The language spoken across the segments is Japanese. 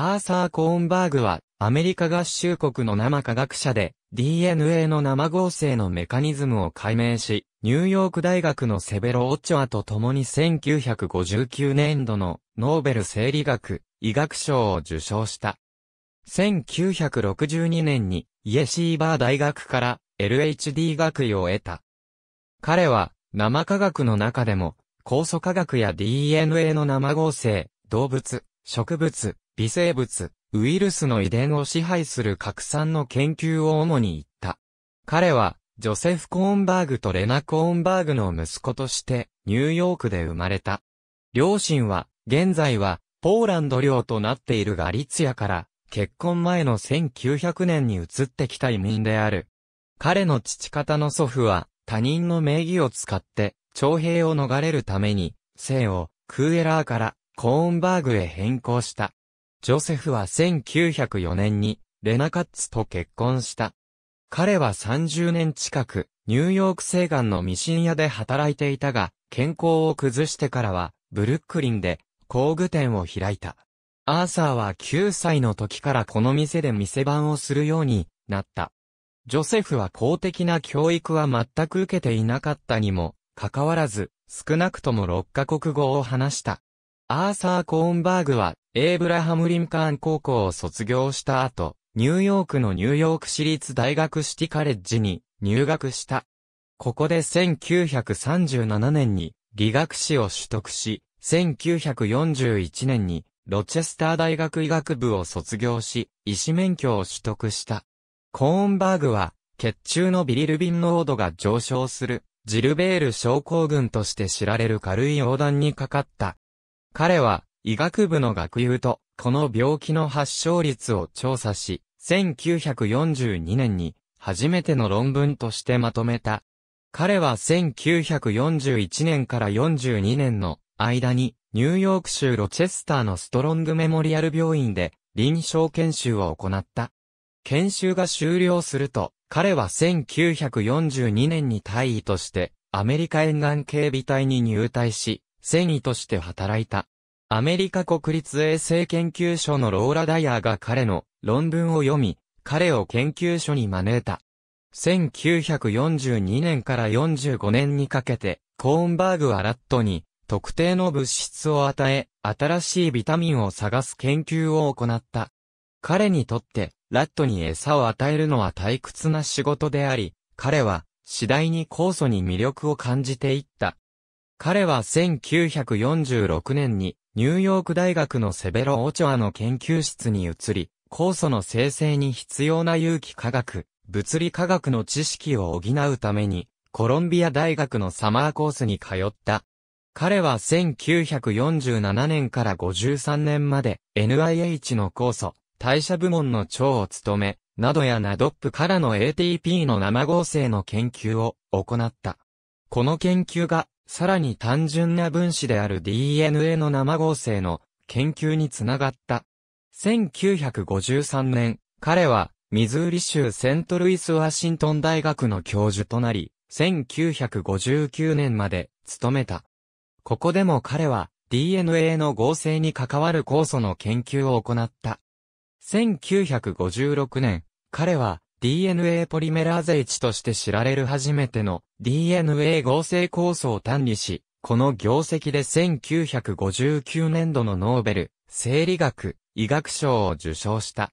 アーサー・コーンバーグは、アメリカ合衆国の生科学者で、DNA の生合成のメカニズムを解明し、ニューヨーク大学のセベロ・オチョアと共に1959年度のノーベル生理学、医学賞を受賞した。1962年にイエシーバー大学から LHD 学位を得た。彼は生科学の中でも酵素科学や DNA の生合成、動物、植物、微生物、ウイルスの遺伝を支配する拡散の研究を主に行った。彼は、ジョセフ・コーンバーグとレナ・コーンバーグの息子として、ニューヨークで生まれた。両親は、現在は、ポーランド領となっているガリツヤから、結婚前の1900年に移ってきた移民である。彼の父方の祖父は、他人の名義を使って、徴兵を逃れるために、姓を、クーエラーから、コーンバーグへ変更した。ジョセフは1904年にレナカッツと結婚した。彼は30年近く、ニューヨーク西岸のミシン屋で働いていたが、健康を崩してからは、ブルックリンで工具店を開いた。アーサーは9歳の時からこの店で店番をするようになった。ジョセフは公的な教育は全く受けていなかったにも、かかわらず、少なくとも6カ国語を話した。アーサー・コーンバーグはエイブラハム・リンカーン高校を卒業した後、ニューヨークのニューヨーク市立大学シティカレッジに入学した。ここで1937年に理学士を取得し、1941年にロチェスター大学医学部を卒業し、医師免許を取得した。コーンバーグは、血中のビリルビン濃度が上昇する、ジルベール症候群として知られる軽い横断にかかった。彼は、医学部の学友と、この病気の発症率を調査し、1942年に、初めての論文としてまとめた。彼は1941年から42年の間に、ニューヨーク州ロチェスターのストロングメモリアル病院で臨床研修を行った。研修が終了すると、彼は1942年に大医としてアメリカ沿岸警備隊に入隊し、戦医として働いた。アメリカ国立衛生研究所のローラ・ダイヤーが彼の論文を読み、彼を研究所に招いた。1942年から45年にかけて、コーンバーグはラットに特定の物質を与え、新しいビタミンを探す研究を行った。彼にとって、ラットに餌を与えるのは退屈な仕事であり、彼は次第に酵素に魅力を感じていった。彼は1946年にニューヨーク大学のセベロ・オチョアの研究室に移り、酵素の生成に必要な有機化学、物理化学の知識を補うために、コロンビア大学のサマーコースに通った。彼は1947年から53年まで NIH の酵素、代謝部門の長を務め、などやナドップからの ATP の生合成の研究を行った。この研究がさらに単純な分子である DNA の生合成の研究につながった。1953年、彼は、ミズーリ州セントルイス・ワシントン大学の教授となり、1959年まで勤めた。ここでも彼は DNA の合成に関わる酵素の研究を行った。1956年、彼は DNA ポリメラーゼ1として知られる初めての DNA 合成酵素を単にし、この業績で1959年度のノーベル、生理学、医学賞を受賞した。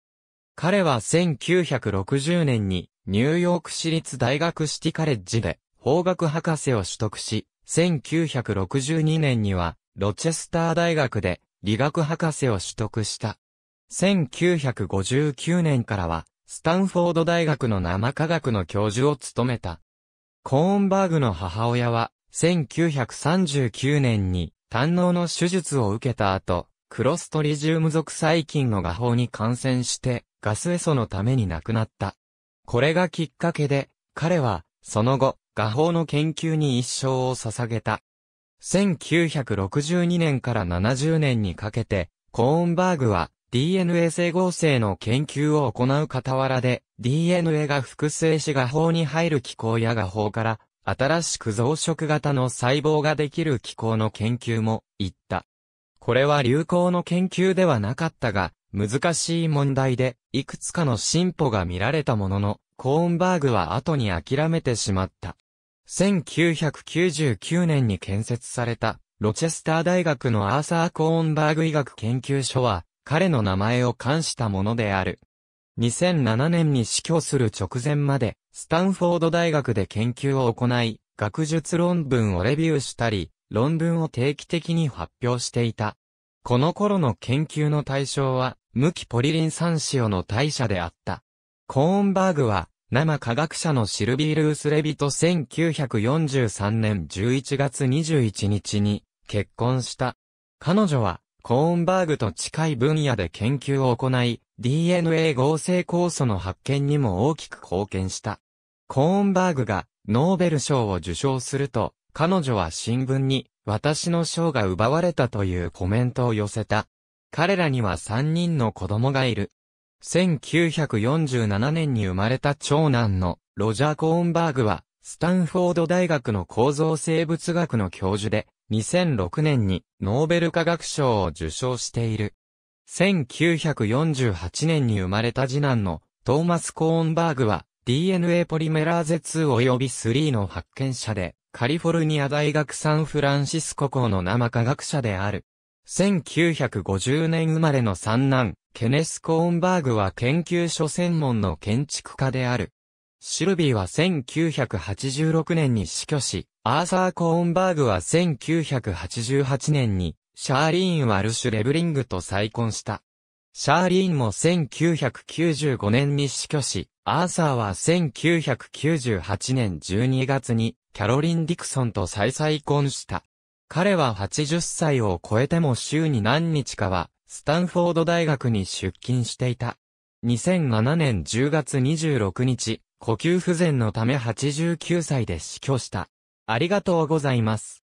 彼は1960年にニューヨーク市立大学シティカレッジで法学博士を取得し、1962年にはロチェスター大学で理学博士を取得した。1959年からはスタンフォード大学の生科学の教授を務めた。コーンバーグの母親は、1939年に、胆嚢の手術を受けた後、クロストリジウム属細菌の画法に感染して、ガスエソのために亡くなった。これがきっかけで、彼は、その後、画法の研究に一生を捧げた。1962年から70年にかけて、コーンバーグは、DNA 整合性の研究を行う傍らで、DNA が複製し画法に入る機構や画法から、新しく増殖型の細胞ができる機構の研究も、行った。これは流行の研究ではなかったが、難しい問題で、いくつかの進歩が見られたものの、コーンバーグは後に諦めてしまった。1999年に建設された、ロチェスター大学のアーサー・コーンバーグ医学研究所は、彼の名前を冠したものである。2007年に死去する直前まで、スタンフォード大学で研究を行い、学術論文をレビューしたり、論文を定期的に発表していた。この頃の研究の対象は、無機ポリリン酸塩の代謝であった。コーンバーグは、生科学者のシルビー・ルース・レビと1943年11月21日に結婚した。彼女はコーンバーグと近い分野で研究を行い、DNA 合成酵素の発見にも大きく貢献した。コーンバーグがノーベル賞を受賞すると、彼女は新聞に私の賞が奪われたというコメントを寄せた。彼らには3人の子供がいる。1947年に生まれた長男のロジャー・コーンバーグは、スタンフォード大学の構造生物学の教授で、2006年にノーベル化学賞を受賞している。1948年に生まれた次男のトーマス・コーンバーグは DNA ポリメラーゼ2及び3の発見者で、カリフォルニア大学サンフランシスコ校の生科学者である。1950年生まれの三男、ケネス・コーンバーグは研究所専門の建築家である。シルビーは1986年に死去し、アーサー・コーンバーグは1988年に、シャーリーン・ワルシュ・レブリングと再婚した。シャーリーンも1995年に死去し、アーサーは1998年12月に、キャロリン・ディクソンと再再婚した。彼は80歳を超えても週に何日かは、スタンフォード大学に出勤していた。2007年10月26日、呼吸不全のため89歳で死去した。ありがとうございます。